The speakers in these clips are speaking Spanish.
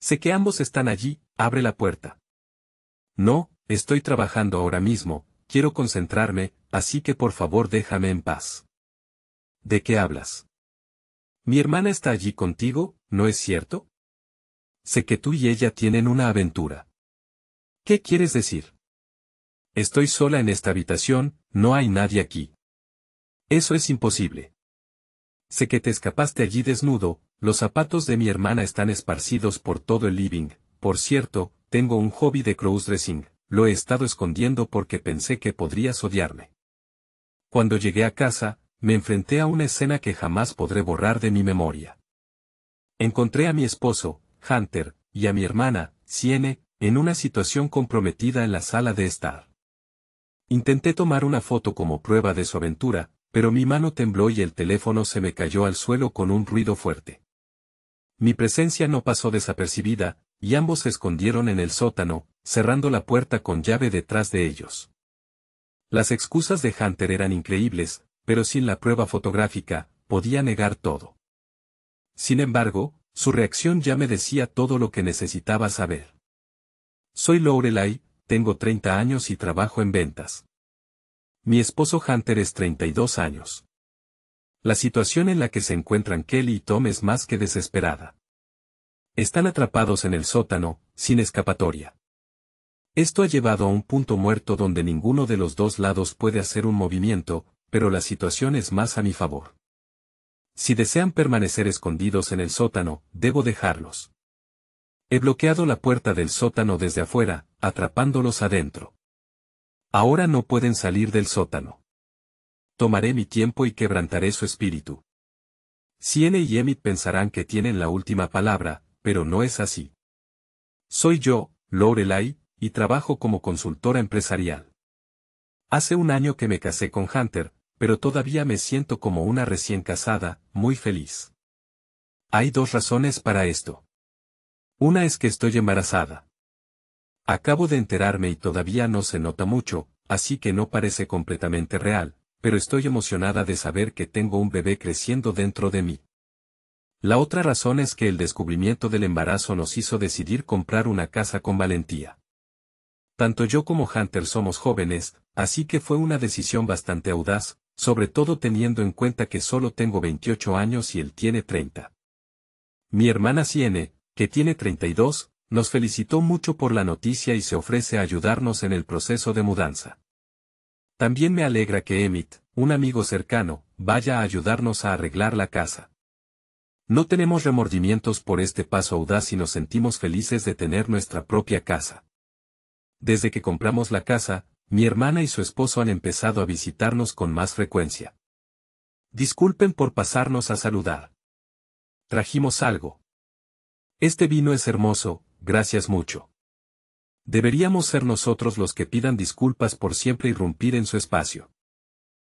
Sé que ambos están allí, abre la puerta. No, estoy trabajando ahora mismo, quiero concentrarme, así que por favor déjame en paz. ¿De qué hablas? Mi hermana está allí contigo, ¿no es cierto? Sé que tú y ella tienen una aventura. ¿Qué quieres decir? Estoy sola en esta habitación, no hay nadie aquí. Eso es imposible. Sé que te escapaste allí desnudo, los zapatos de mi hermana están esparcidos por todo el living. Por cierto, tengo un hobby de crossdressing, lo he estado escondiendo porque pensé que podrías odiarme. Cuando llegué a casa, me enfrenté a una escena que jamás podré borrar de mi memoria. Encontré a mi esposo, Hunter, y a mi hermana, Siene, en una situación comprometida en la sala de estar. Intenté tomar una foto como prueba de su aventura, pero mi mano tembló y el teléfono se me cayó al suelo con un ruido fuerte. Mi presencia no pasó desapercibida, y ambos se escondieron en el sótano, cerrando la puerta con llave detrás de ellos. Las excusas de Hunter eran increíbles, pero sin la prueba fotográfica, podía negar todo. Sin embargo, su reacción ya me decía todo lo que necesitaba saber. Soy Lorelai, tengo 30 años y trabajo en ventas. Mi esposo Hunter es 32 años. La situación en la que se encuentran Kelly y Tom es más que desesperada. Están atrapados en el sótano, sin escapatoria. Esto ha llevado a un punto muerto donde ninguno de los dos lados puede hacer un movimiento, pero la situación es más a mi favor. Si desean permanecer escondidos en el sótano, debo dejarlos. He bloqueado la puerta del sótano desde afuera, atrapándolos adentro. Ahora no pueden salir del sótano. Tomaré mi tiempo y quebrantaré su espíritu. Siene y Emit pensarán que tienen la última palabra, pero no es así. Soy yo, Lorelai, y trabajo como consultora empresarial. Hace un año que me casé con Hunter, pero todavía me siento como una recién casada, muy feliz. Hay dos razones para esto. Una es que estoy embarazada. Acabo de enterarme y todavía no se nota mucho, así que no parece completamente real, pero estoy emocionada de saber que tengo un bebé creciendo dentro de mí. La otra razón es que el descubrimiento del embarazo nos hizo decidir comprar una casa con valentía. Tanto yo como Hunter somos jóvenes, así que fue una decisión bastante audaz, sobre todo teniendo en cuenta que solo tengo 28 años y él tiene 30. Mi hermana Siene, que tiene 32, nos felicitó mucho por la noticia y se ofrece a ayudarnos en el proceso de mudanza. También me alegra que Emmett, un amigo cercano, vaya a ayudarnos a arreglar la casa. No tenemos remordimientos por este paso audaz y nos sentimos felices de tener nuestra propia casa. Desde que compramos la casa, mi hermana y su esposo han empezado a visitarnos con más frecuencia. Disculpen por pasarnos a saludar. Trajimos algo. Este vino es hermoso, gracias mucho. Deberíamos ser nosotros los que pidan disculpas por siempre irrumpir en su espacio.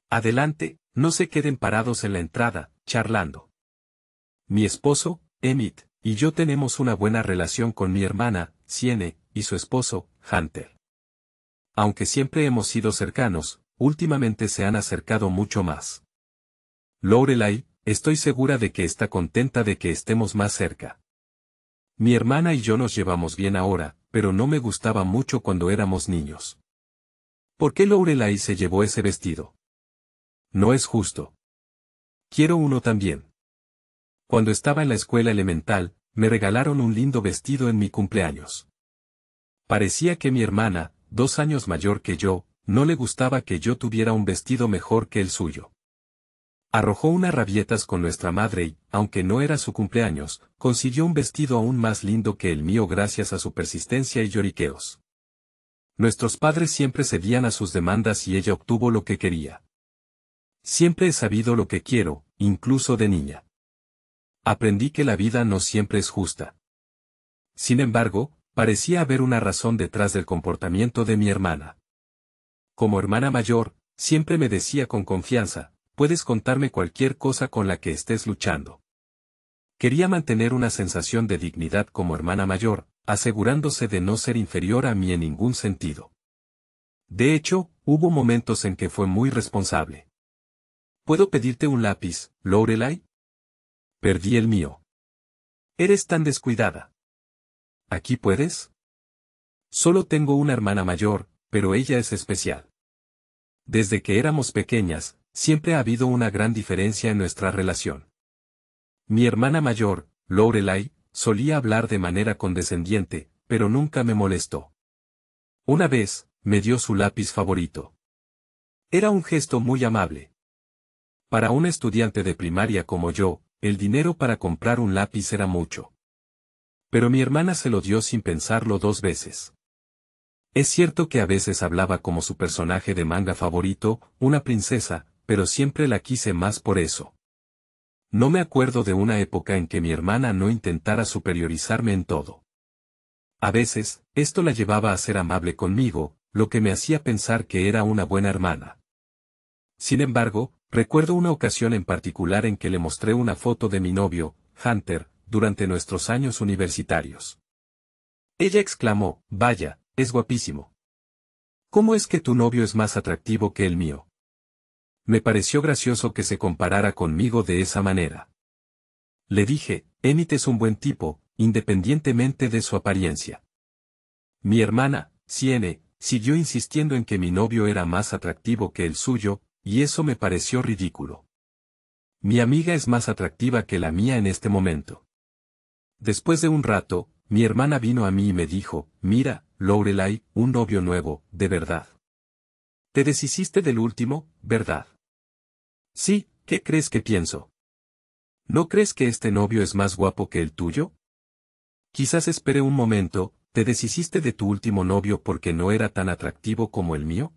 Adelante, no se queden parados en la entrada, charlando. Mi esposo, Emmett, y yo tenemos una buena relación con mi hermana, Siene, y su esposo, Hunter. Aunque siempre hemos sido cercanos, últimamente se han acercado mucho más. Lorelai, estoy segura de que está contenta de que estemos más cerca. Mi hermana y yo nos llevamos bien ahora, pero no me gustaba mucho cuando éramos niños. ¿Por qué Lorelai se llevó ese vestido? No es justo. Quiero uno también. Cuando estaba en la escuela elemental, me regalaron un lindo vestido en mi cumpleaños. Parecía que mi hermana, dos años mayor que yo, no le gustaba que yo tuviera un vestido mejor que el suyo. Arrojó unas rabietas con nuestra madre y, aunque no era su cumpleaños, consiguió un vestido aún más lindo que el mío gracias a su persistencia y lloriqueos. Nuestros padres siempre cedían a sus demandas y ella obtuvo lo que quería. Siempre he sabido lo que quiero, incluso de niña. Aprendí que la vida no siempre es justa. Sin embargo, parecía haber una razón detrás del comportamiento de mi hermana. Como hermana mayor, siempre me decía con confianza, puedes contarme cualquier cosa con la que estés luchando. Quería mantener una sensación de dignidad como hermana mayor, asegurándose de no ser inferior a mí en ningún sentido. De hecho, hubo momentos en que fue muy responsable. ¿Puedo pedirte un lápiz, Lorelai? Perdí el mío. Eres tan descuidada. ¿Aquí puedes? Solo tengo una hermana mayor, pero ella es especial. Desde que éramos pequeñas, siempre ha habido una gran diferencia en nuestra relación. Mi hermana mayor, Lorelai, solía hablar de manera condescendiente, pero nunca me molestó. Una vez, me dio su lápiz favorito. Era un gesto muy amable. Para un estudiante de primaria como yo, el dinero para comprar un lápiz era mucho. Pero mi hermana se lo dio sin pensarlo dos veces. Es cierto que a veces hablaba como su personaje de manga favorito, una princesa, pero siempre la quise más por eso. No me acuerdo de una época en que mi hermana no intentara superiorizarme en todo. A veces, esto la llevaba a ser amable conmigo, lo que me hacía pensar que era una buena hermana. Sin embargo, recuerdo una ocasión en particular en que le mostré una foto de mi novio, Hunter, durante nuestros años universitarios. Ella exclamó, vaya, es guapísimo. ¿Cómo es que tu novio es más atractivo que el mío? Me pareció gracioso que se comparara conmigo de esa manera. Le dije, Emmett es un buen tipo, independientemente de su apariencia. Mi hermana, Siene, siguió insistiendo en que mi novio era más atractivo que el suyo, y eso me pareció ridículo. Mi amiga es más atractiva que la mía en este momento. Después de un rato, mi hermana vino a mí y me dijo, mira, Lorelai, un novio nuevo, de verdad. Te deshiciste del último, ¿verdad? Sí, ¿qué crees que pienso? ¿No crees que este novio es más guapo que el tuyo? Quizás espere un momento, ¿te deshiciste de tu último novio porque no era tan atractivo como el mío?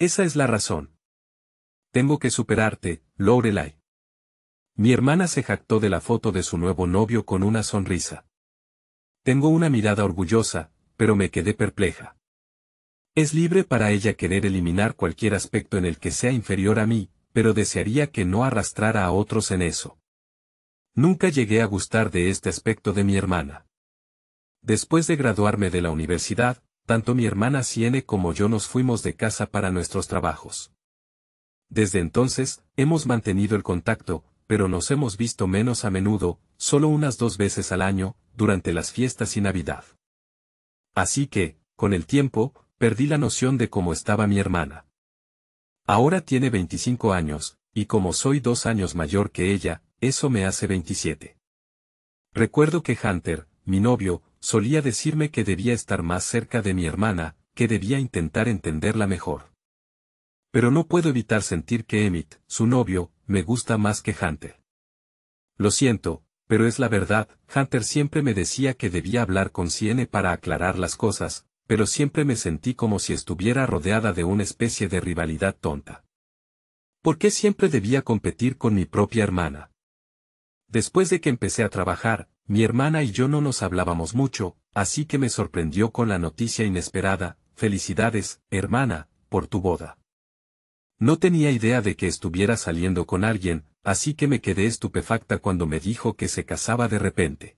Esa es la razón. Tengo que superarte, Lorelai. Mi hermana se jactó de la foto de su nuevo novio con una sonrisa. Tengo una mirada orgullosa, pero me quedé perpleja. Es libre para ella querer eliminar cualquier aspecto en el que sea inferior a mí, pero desearía que no arrastrara a otros en eso. Nunca llegué a gustar de este aspecto de mi hermana. Después de graduarme de la universidad, tanto mi hermana Siene como yo nos fuimos de casa para nuestros trabajos. Desde entonces, hemos mantenido el contacto, pero nos hemos visto menos a menudo, solo unas dos veces al año, durante las fiestas y Navidad. Así que, con el tiempo, perdí la noción de cómo estaba mi hermana. Ahora tiene 25 años, y como soy dos años mayor que ella, eso me hace 27. Recuerdo que Hunter, mi novio, solía decirme que debía estar más cerca de mi hermana, que debía intentar entenderla mejor. Pero no puedo evitar sentir que Emmett, su novio, me gusta más que Hunter. Lo siento, pero es la verdad, Hunter siempre me decía que debía hablar con Siene para aclarar las cosas, pero siempre me sentí como si estuviera rodeada de una especie de rivalidad tonta. ¿Por qué siempre debía competir con mi propia hermana? Después de que empecé a trabajar, mi hermana y yo no nos hablábamos mucho, así que me sorprendió con la noticia inesperada, felicidades, hermana, por tu boda. No tenía idea de que estuviera saliendo con alguien, así que me quedé estupefacta cuando me dijo que se casaba de repente.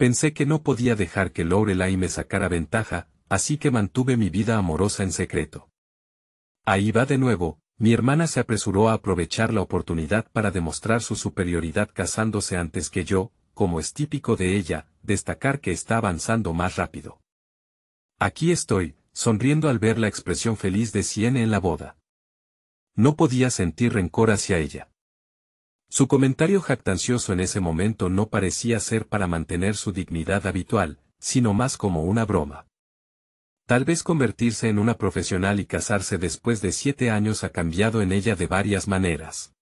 Pensé que no podía dejar que Lorelai me sacara ventaja, así que mantuve mi vida amorosa en secreto. Ahí va de nuevo, mi hermana se apresuró a aprovechar la oportunidad para demostrar su superioridad casándose antes que yo, como es típico de ella, destacar que está avanzando más rápido. Aquí estoy, sonriendo al ver la expresión feliz de Siene en la boda. No podía sentir rencor hacia ella. Su comentario jactancioso en ese momento no parecía ser para mantener su dignidad habitual, sino más como una broma. Tal vez convertirse en una profesional y casarse después de siete años ha cambiado en ella de varias maneras.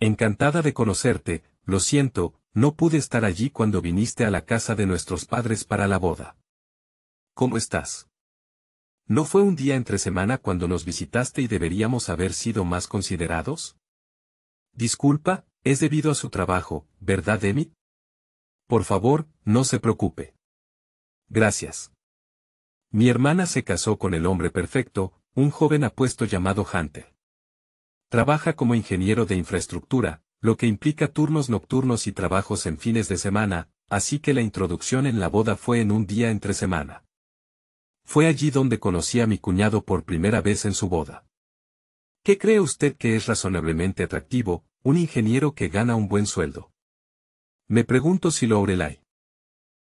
Encantada de conocerte, lo siento, no pude estar allí cuando viniste a la casa de nuestros padres para la boda. ¿Cómo estás? ¿No fue un día entre semana cuando nos visitaste y deberíamos haber sido más considerados? Disculpa, es debido a su trabajo, ¿verdad, Emmy? Por favor, no se preocupe. Gracias. Mi hermana se casó con el hombre perfecto, un joven apuesto llamado Hunter. Trabaja como ingeniero de infraestructura, lo que implica turnos nocturnos y trabajos en fines de semana, así que la introducción en la boda fue en un día entre semana. Fue allí donde conocí a mi cuñado por primera vez en su boda. ¿Qué cree usted que es razonablemente atractivo, un ingeniero que gana un buen sueldo? Me pregunto si lo Aurelay.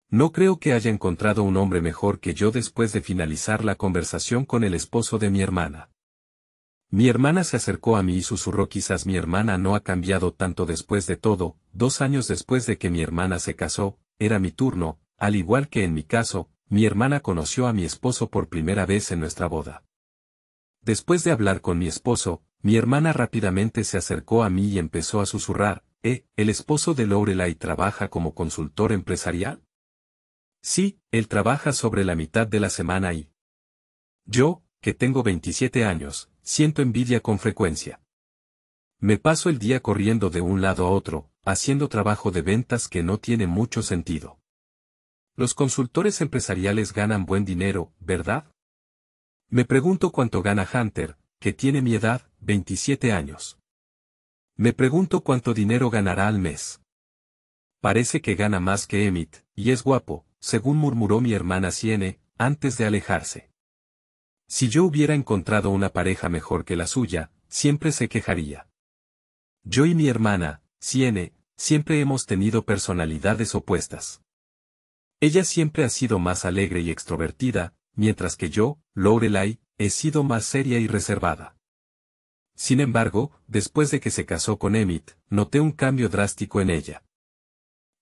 No creo que haya encontrado un hombre mejor que yo después de finalizar la conversación con el esposo de mi hermana. Mi hermana se acercó a mí y susurró quizás mi hermana no ha cambiado tanto después de todo, dos años después de que mi hermana se casó, era mi turno, al igual que en mi caso, mi hermana conoció a mi esposo por primera vez en nuestra boda. Después de hablar con mi esposo, mi hermana rápidamente se acercó a mí y empezó a susurrar, ¿eh? ¿El esposo de Lorelai trabaja como consultor empresarial? Sí, él trabaja sobre la mitad de la semana y... Yo, que tengo 27 años, siento envidia con frecuencia. Me paso el día corriendo de un lado a otro, haciendo trabajo de ventas que no tiene mucho sentido. Los consultores empresariales ganan buen dinero, ¿verdad? Me pregunto cuánto gana Hunter, que tiene mi edad, 27 años. Me pregunto cuánto dinero ganará al mes. Parece que gana más que Emmett, y es guapo, según murmuró mi hermana Siene, antes de alejarse. Si yo hubiera encontrado una pareja mejor que la suya, siempre se quejaría. Yo y mi hermana, Siene, siempre hemos tenido personalidades opuestas. Ella siempre ha sido más alegre y extrovertida, mientras que yo, Lorelai, he sido más seria y reservada. Sin embargo, después de que se casó con Emmett, noté un cambio drástico en ella.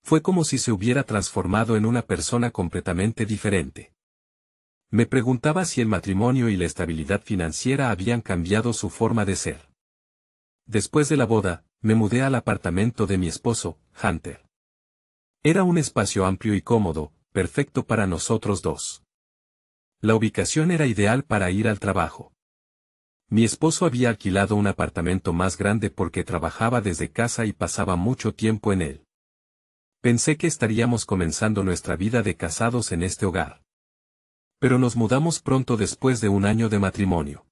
Fue como si se hubiera transformado en una persona completamente diferente. Me preguntaba si el matrimonio y la estabilidad financiera habían cambiado su forma de ser. Después de la boda, me mudé al apartamento de mi esposo, Hunter. Era un espacio amplio y cómodo, perfecto para nosotros dos. La ubicación era ideal para ir al trabajo. Mi esposo había alquilado un apartamento más grande porque trabajaba desde casa y pasaba mucho tiempo en él. Pensé que estaríamos comenzando nuestra vida de casados en este hogar. Pero nos mudamos pronto después de un año de matrimonio.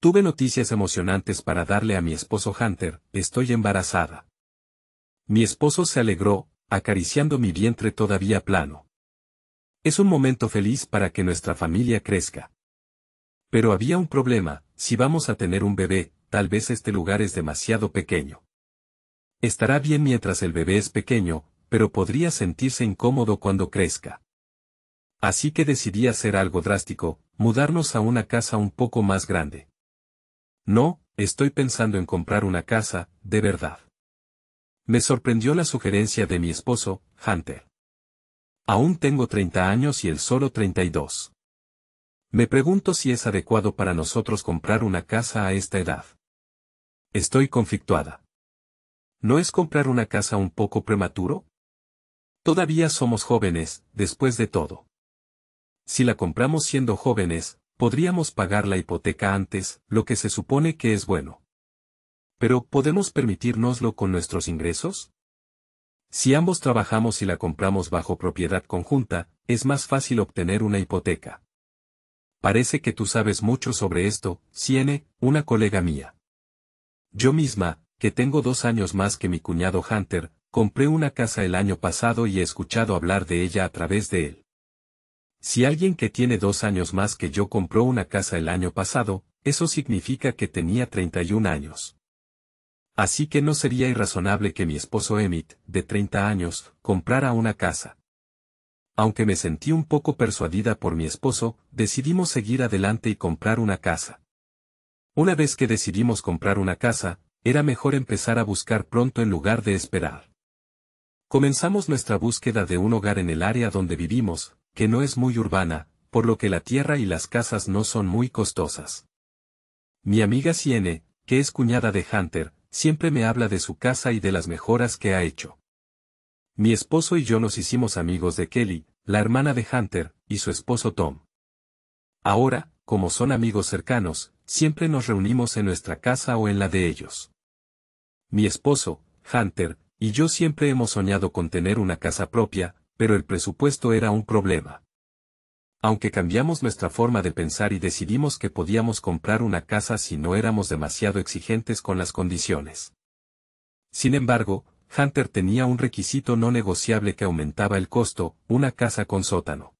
Tuve noticias emocionantes para darle a mi esposo Hunter, estoy embarazada. Mi esposo se alegró, acariciando mi vientre todavía plano. Es un momento feliz para que nuestra familia crezca. Pero había un problema, si vamos a tener un bebé, tal vez este lugar es demasiado pequeño. Estará bien mientras el bebé es pequeño, pero podría sentirse incómodo cuando crezca. Así que decidí hacer algo drástico, mudarnos a una casa un poco más grande. No, estoy pensando en comprar una casa, de verdad. Me sorprendió la sugerencia de mi esposo, Hunter. Aún tengo 30 años y él solo 32. Me pregunto si es adecuado para nosotros comprar una casa a esta edad. Estoy conflictuada. ¿No es comprar una casa un poco prematuro? Todavía somos jóvenes, después de todo. Si la compramos siendo jóvenes, podríamos pagar la hipoteca antes, lo que se supone que es bueno. Pero, ¿podemos permitirnoslo con nuestros ingresos? Si ambos trabajamos y la compramos bajo propiedad conjunta, es más fácil obtener una hipoteca. Parece que tú sabes mucho sobre esto, Ciene, una colega mía. Yo misma, que tengo dos años más que mi cuñado Hunter, compré una casa el año pasado y he escuchado hablar de ella a través de él. Si alguien que tiene dos años más que yo compró una casa el año pasado, eso significa que tenía 31 años. Así que no sería irrazonable que mi esposo Emmett, de 30 años, comprara una casa. Aunque me sentí un poco persuadida por mi esposo, decidimos seguir adelante y comprar una casa. Una vez que decidimos comprar una casa, era mejor empezar a buscar pronto en lugar de esperar. Comenzamos nuestra búsqueda de un hogar en el área donde vivimos, que no es muy urbana, por lo que la tierra y las casas no son muy costosas. Mi amiga Siene, que es cuñada de Hunter, siempre me habla de su casa y de las mejoras que ha hecho. Mi esposo y yo nos hicimos amigos de Kelly, la hermana de Hunter, y su esposo Tom. Ahora, como son amigos cercanos, siempre nos reunimos en nuestra casa o en la de ellos. Mi esposo, Hunter, y yo siempre hemos soñado con tener una casa propia, pero el presupuesto era un problema. Aunque cambiamos nuestra forma de pensar y decidimos que podíamos comprar una casa si no éramos demasiado exigentes con las condiciones. Sin embargo, Hunter tenía un requisito no negociable que aumentaba el costo, una casa con sótano.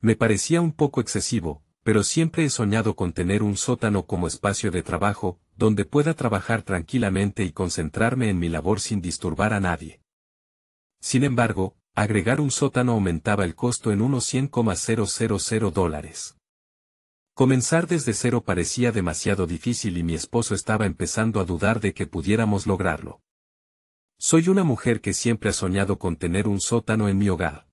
Me parecía un poco excesivo, pero siempre he soñado con tener un sótano como espacio de trabajo, donde pueda trabajar tranquilamente y concentrarme en mi labor sin disturbar a nadie. Sin embargo, Agregar un sótano aumentaba el costo en unos 100,000 dólares. Comenzar desde cero parecía demasiado difícil y mi esposo estaba empezando a dudar de que pudiéramos lograrlo. Soy una mujer que siempre ha soñado con tener un sótano en mi hogar.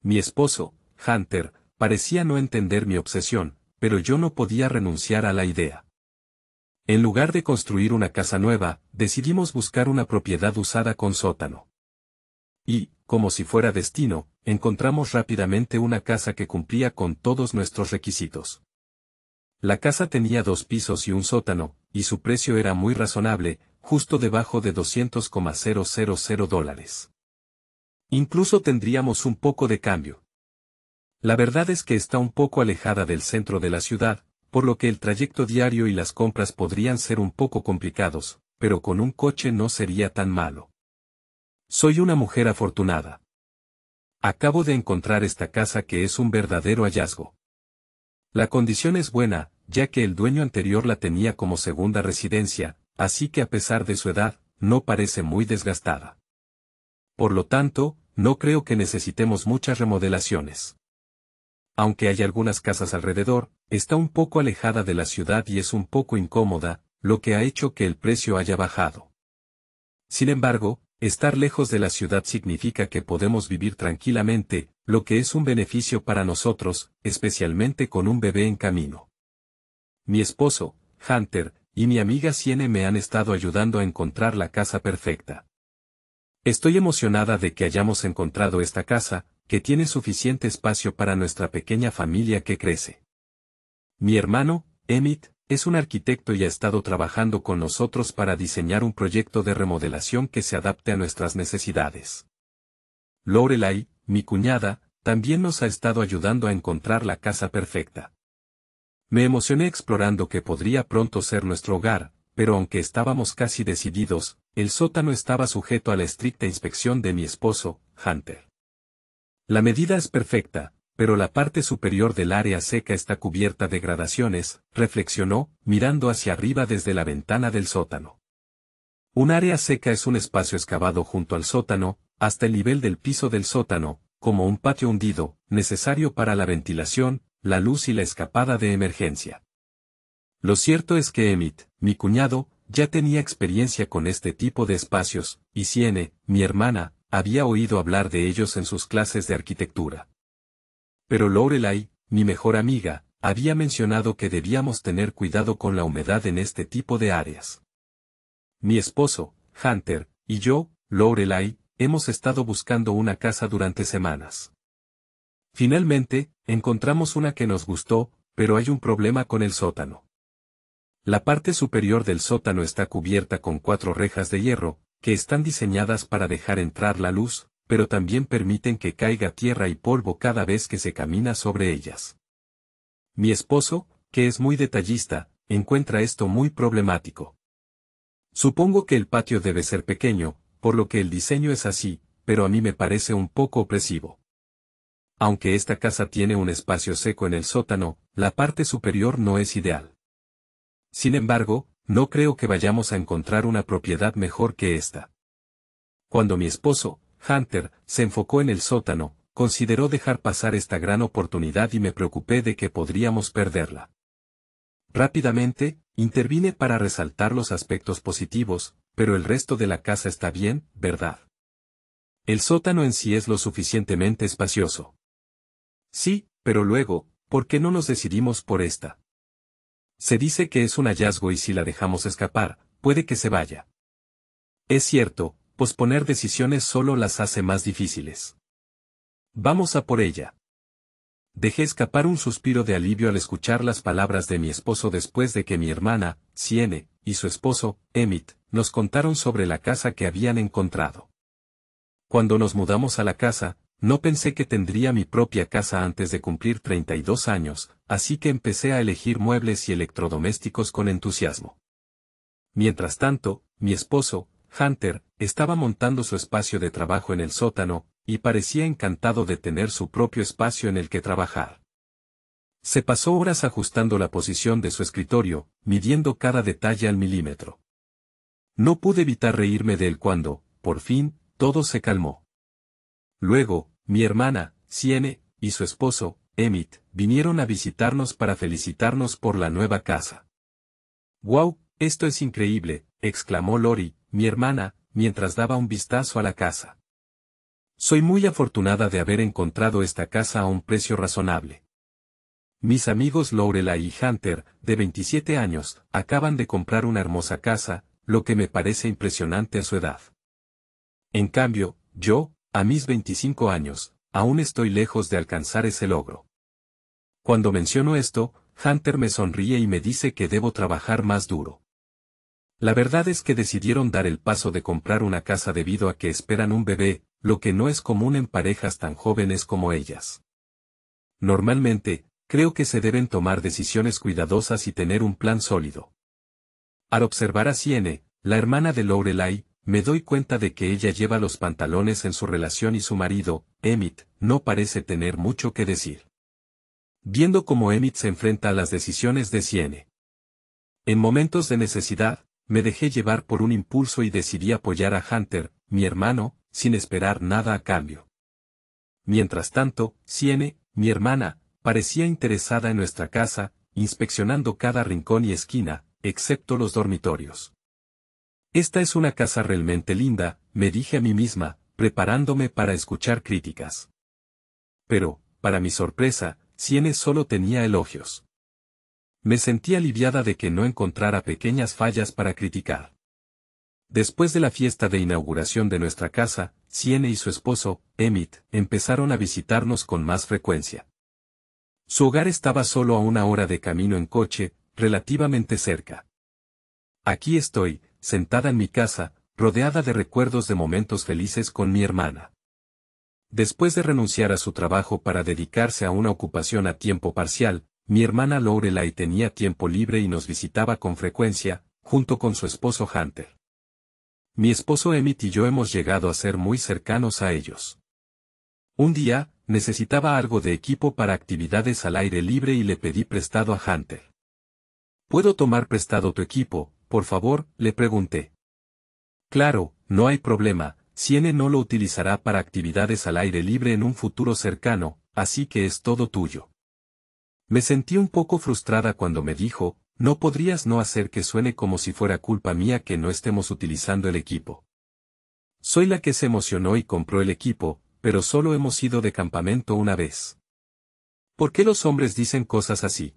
Mi esposo, Hunter, parecía no entender mi obsesión, pero yo no podía renunciar a la idea. En lugar de construir una casa nueva, decidimos buscar una propiedad usada con sótano. Y, como si fuera destino, encontramos rápidamente una casa que cumplía con todos nuestros requisitos. La casa tenía dos pisos y un sótano, y su precio era muy razonable, justo debajo de 200,000 dólares. Incluso tendríamos un poco de cambio. La verdad es que está un poco alejada del centro de la ciudad, por lo que el trayecto diario y las compras podrían ser un poco complicados, pero con un coche no sería tan malo. Soy una mujer afortunada. Acabo de encontrar esta casa que es un verdadero hallazgo. La condición es buena, ya que el dueño anterior la tenía como segunda residencia, así que a pesar de su edad, no parece muy desgastada. Por lo tanto, no creo que necesitemos muchas remodelaciones. Aunque hay algunas casas alrededor, está un poco alejada de la ciudad y es un poco incómoda, lo que ha hecho que el precio haya bajado. Sin embargo, Estar lejos de la ciudad significa que podemos vivir tranquilamente, lo que es un beneficio para nosotros, especialmente con un bebé en camino. Mi esposo, Hunter, y mi amiga Siene me han estado ayudando a encontrar la casa perfecta. Estoy emocionada de que hayamos encontrado esta casa, que tiene suficiente espacio para nuestra pequeña familia que crece. Mi hermano, Emmett, es un arquitecto y ha estado trabajando con nosotros para diseñar un proyecto de remodelación que se adapte a nuestras necesidades. Lorelai, mi cuñada, también nos ha estado ayudando a encontrar la casa perfecta. Me emocioné explorando que podría pronto ser nuestro hogar, pero aunque estábamos casi decididos, el sótano estaba sujeto a la estricta inspección de mi esposo, Hunter. La medida es perfecta, pero la parte superior del área seca está cubierta de gradaciones, reflexionó, mirando hacia arriba desde la ventana del sótano. Un área seca es un espacio excavado junto al sótano, hasta el nivel del piso del sótano, como un patio hundido, necesario para la ventilación, la luz y la escapada de emergencia. Lo cierto es que Emmett, mi cuñado, ya tenía experiencia con este tipo de espacios, y Siene, mi hermana, había oído hablar de ellos en sus clases de arquitectura. Pero Lorelai, mi mejor amiga, había mencionado que debíamos tener cuidado con la humedad en este tipo de áreas. Mi esposo, Hunter, y yo, Lorelai, hemos estado buscando una casa durante semanas. Finalmente, encontramos una que nos gustó, pero hay un problema con el sótano. La parte superior del sótano está cubierta con cuatro rejas de hierro, que están diseñadas para dejar entrar la luz, pero también permiten que caiga tierra y polvo cada vez que se camina sobre ellas. Mi esposo, que es muy detallista, encuentra esto muy problemático. Supongo que el patio debe ser pequeño, por lo que el diseño es así, pero a mí me parece un poco opresivo. Aunque esta casa tiene un espacio seco en el sótano, la parte superior no es ideal. Sin embargo, no creo que vayamos a encontrar una propiedad mejor que esta. Cuando mi esposo, Hunter, se enfocó en el sótano, consideró dejar pasar esta gran oportunidad y me preocupé de que podríamos perderla. Rápidamente, intervine para resaltar los aspectos positivos, pero el resto de la casa está bien, ¿verdad? El sótano en sí es lo suficientemente espacioso. Sí, pero luego, ¿por qué no nos decidimos por esta? Se dice que es un hallazgo y si la dejamos escapar, puede que se vaya. Es cierto, posponer decisiones solo las hace más difíciles. Vamos a por ella. Dejé escapar un suspiro de alivio al escuchar las palabras de mi esposo después de que mi hermana, Siene, y su esposo, Emmett, nos contaron sobre la casa que habían encontrado. Cuando nos mudamos a la casa, no pensé que tendría mi propia casa antes de cumplir 32 años, así que empecé a elegir muebles y electrodomésticos con entusiasmo. Mientras tanto, mi esposo, Hunter, estaba montando su espacio de trabajo en el sótano, y parecía encantado de tener su propio espacio en el que trabajar. Se pasó horas ajustando la posición de su escritorio, midiendo cada detalle al milímetro. No pude evitar reírme de él cuando, por fin, todo se calmó. Luego, mi hermana, Siene, y su esposo, Emmett, vinieron a visitarnos para felicitarnos por la nueva casa. ¡Wow! Esto es increíble, exclamó Lori, mi hermana, mientras daba un vistazo a la casa. Soy muy afortunada de haber encontrado esta casa a un precio razonable. Mis amigos Lorela y Hunter, de 27 años, acaban de comprar una hermosa casa, lo que me parece impresionante a su edad. En cambio, yo, a mis 25 años, aún estoy lejos de alcanzar ese logro. Cuando menciono esto, Hunter me sonríe y me dice que debo trabajar más duro. La verdad es que decidieron dar el paso de comprar una casa debido a que esperan un bebé, lo que no es común en parejas tan jóvenes como ellas. Normalmente, creo que se deben tomar decisiones cuidadosas y tener un plan sólido. Al observar a Siene, la hermana de Lorelai, me doy cuenta de que ella lleva los pantalones en su relación y su marido, Emmett, no parece tener mucho que decir. Viendo cómo Emmett se enfrenta a las decisiones de Siene. En momentos de necesidad, me dejé llevar por un impulso y decidí apoyar a Hunter, mi hermano, sin esperar nada a cambio. Mientras tanto, Siene, mi hermana, parecía interesada en nuestra casa, inspeccionando cada rincón y esquina, excepto los dormitorios. Esta es una casa realmente linda, me dije a mí misma, preparándome para escuchar críticas. Pero, para mi sorpresa, Siene solo tenía elogios. Me sentí aliviada de que no encontrara pequeñas fallas para criticar. Después de la fiesta de inauguración de nuestra casa, Siene y su esposo, Emmett, empezaron a visitarnos con más frecuencia. Su hogar estaba solo a una hora de camino en coche, relativamente cerca. Aquí estoy, sentada en mi casa, rodeada de recuerdos de momentos felices con mi hermana. Después de renunciar a su trabajo para dedicarse a una ocupación a tiempo parcial, mi hermana Lorelai tenía tiempo libre y nos visitaba con frecuencia, junto con su esposo Hunter. Mi esposo Emmett y yo hemos llegado a ser muy cercanos a ellos. Un día, necesitaba algo de equipo para actividades al aire libre y le pedí prestado a Hunter. ¿Puedo tomar prestado tu equipo, por favor? le pregunté. Claro, no hay problema, Siene no lo utilizará para actividades al aire libre en un futuro cercano, así que es todo tuyo. Me sentí un poco frustrada cuando me dijo, no podrías no hacer que suene como si fuera culpa mía que no estemos utilizando el equipo. Soy la que se emocionó y compró el equipo, pero solo hemos ido de campamento una vez. ¿Por qué los hombres dicen cosas así?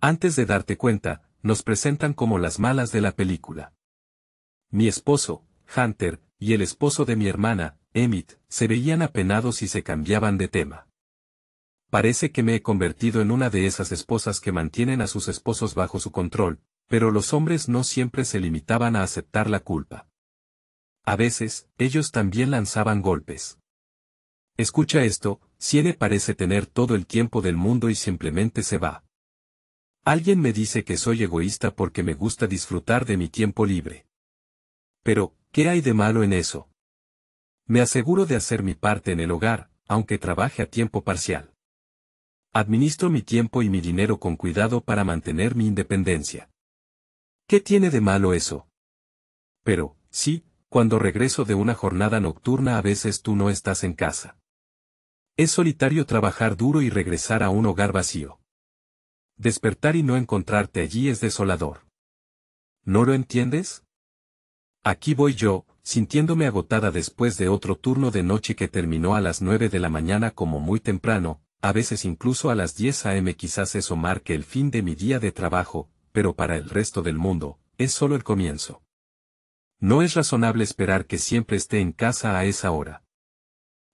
Antes de darte cuenta, nos presentan como las malas de la película. Mi esposo, Hunter, y el esposo de mi hermana, Emmett, se veían apenados y se cambiaban de tema. Parece que me he convertido en una de esas esposas que mantienen a sus esposos bajo su control, pero los hombres no siempre se limitaban a aceptar la culpa. A veces, ellos también lanzaban golpes. Escucha esto, Siene parece tener todo el tiempo del mundo y simplemente se va. Alguien me dice que soy egoísta porque me gusta disfrutar de mi tiempo libre. Pero, ¿qué hay de malo en eso? Me aseguro de hacer mi parte en el hogar, aunque trabaje a tiempo parcial. Administro mi tiempo y mi dinero con cuidado para mantener mi independencia. ¿Qué tiene de malo eso? Pero, sí, cuando regreso de una jornada nocturna a veces tú no estás en casa. Es solitario trabajar duro y regresar a un hogar vacío. Despertar y no encontrarte allí es desolador. ¿No lo entiendes? Aquí voy yo, sintiéndome agotada después de otro turno de noche que terminó a las nueve de la mañana como muy temprano, a veces incluso a las 10 am quizás eso marque el fin de mi día de trabajo, pero para el resto del mundo, es solo el comienzo. No es razonable esperar que siempre esté en casa a esa hora.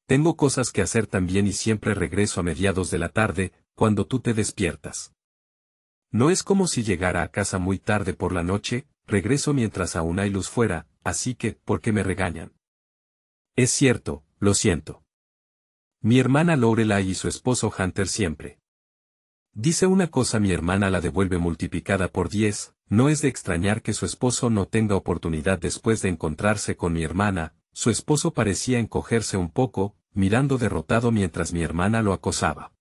Tengo cosas que hacer también y siempre regreso a mediados de la tarde, cuando tú te despiertas. No es como si llegara a casa muy tarde por la noche, regreso mientras aún hay luz fuera, así que, ¿por qué me regañan? Es cierto, lo siento. Mi hermana Lorelai y su esposo Hunter siempre. Dice una cosa mi hermana la devuelve multiplicada por diez, no es de extrañar que su esposo no tenga oportunidad después de encontrarse con mi hermana, su esposo parecía encogerse un poco, mirando derrotado mientras mi hermana lo acosaba.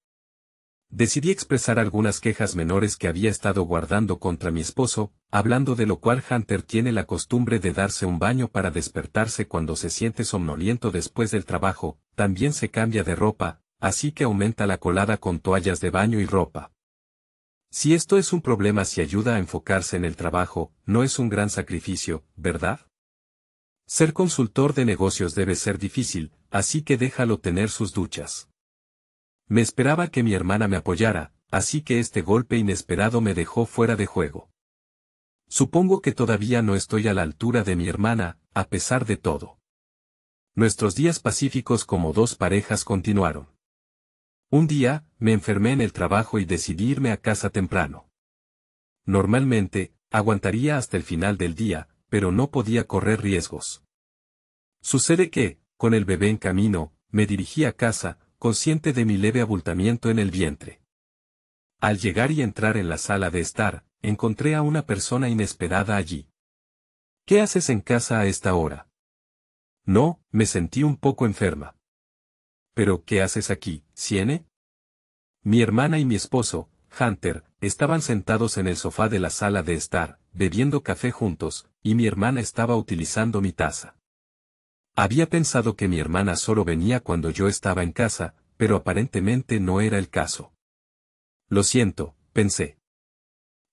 Decidí expresar algunas quejas menores que había estado guardando contra mi esposo, hablando de lo cual Hunter tiene la costumbre de darse un baño para despertarse cuando se siente somnoliento después del trabajo, también se cambia de ropa, así que aumenta la colada con toallas de baño y ropa. Si esto es un problema si ayuda a enfocarse en el trabajo, no es un gran sacrificio, ¿verdad? Ser consultor de negocios debe ser difícil, así que déjalo tener sus duchas. Me esperaba que mi hermana me apoyara, así que este golpe inesperado me dejó fuera de juego. Supongo que todavía no estoy a la altura de mi hermana, a pesar de todo. Nuestros días pacíficos como dos parejas continuaron. Un día, me enfermé en el trabajo y decidí irme a casa temprano. Normalmente, aguantaría hasta el final del día, pero no podía correr riesgos. Sucede que, con el bebé en camino, me dirigí a casa, consciente de mi leve abultamiento en el vientre. Al llegar y entrar en la sala de estar, encontré a una persona inesperada allí. ¿Qué haces en casa a esta hora? No, me sentí un poco enferma. ¿Pero qué haces aquí, Siene? Mi hermana y mi esposo, Hunter, estaban sentados en el sofá de la sala de estar, bebiendo café juntos, y mi hermana estaba utilizando mi taza. Había pensado que mi hermana solo venía cuando yo estaba en casa, pero aparentemente no era el caso. Lo siento, pensé.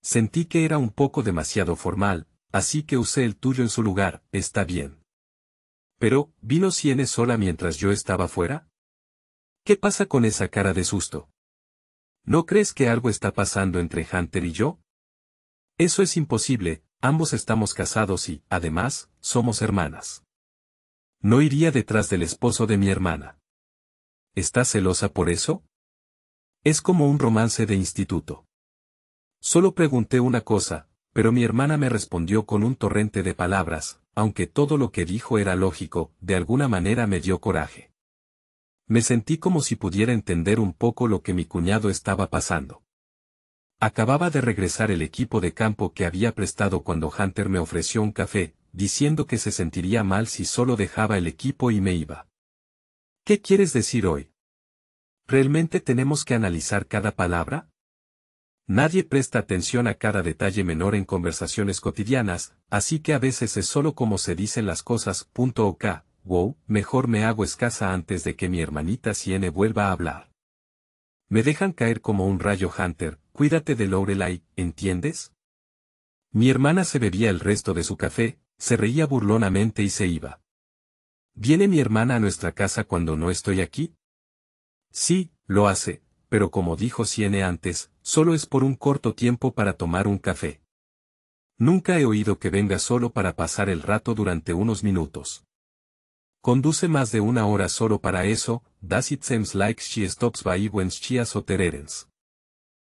Sentí que era un poco demasiado formal, así que usé el tuyo en su lugar, está bien. Pero, ¿vino Sienes sola mientras yo estaba fuera? ¿Qué pasa con esa cara de susto? ¿No crees que algo está pasando entre Hunter y yo? Eso es imposible, ambos estamos casados y, además, somos hermanas. No iría detrás del esposo de mi hermana. ¿Estás celosa por eso? Es como un romance de instituto. Solo pregunté una cosa, pero mi hermana me respondió con un torrente de palabras, aunque todo lo que dijo era lógico, de alguna manera me dio coraje. Me sentí como si pudiera entender un poco lo que mi cuñado estaba pasando. Acababa de regresar el equipo de campo que había prestado cuando Hunter me ofreció un café, diciendo que se sentiría mal si solo dejaba el equipo y me iba. ¿Qué quieres decir hoy? ¿Realmente tenemos que analizar cada palabra? Nadie presta atención a cada detalle menor en conversaciones cotidianas, así que a veces es solo como se dicen las cosas. Punto ok, wow, mejor me hago escasa antes de que mi hermanita Siene vuelva a hablar. Me dejan caer como un rayo Hunter, cuídate de Lorelai, ¿entiendes? Mi hermana se bebía el resto de su café, se reía burlonamente y se iba. ¿Viene mi hermana a nuestra casa cuando no estoy aquí? Sí, lo hace, pero como dijo Siene antes, solo es por un corto tiempo para tomar un café. Nunca he oído que venga solo para pasar el rato durante unos minutos. Conduce más de una hora solo para eso, does it seems like she stops by when she has other errands.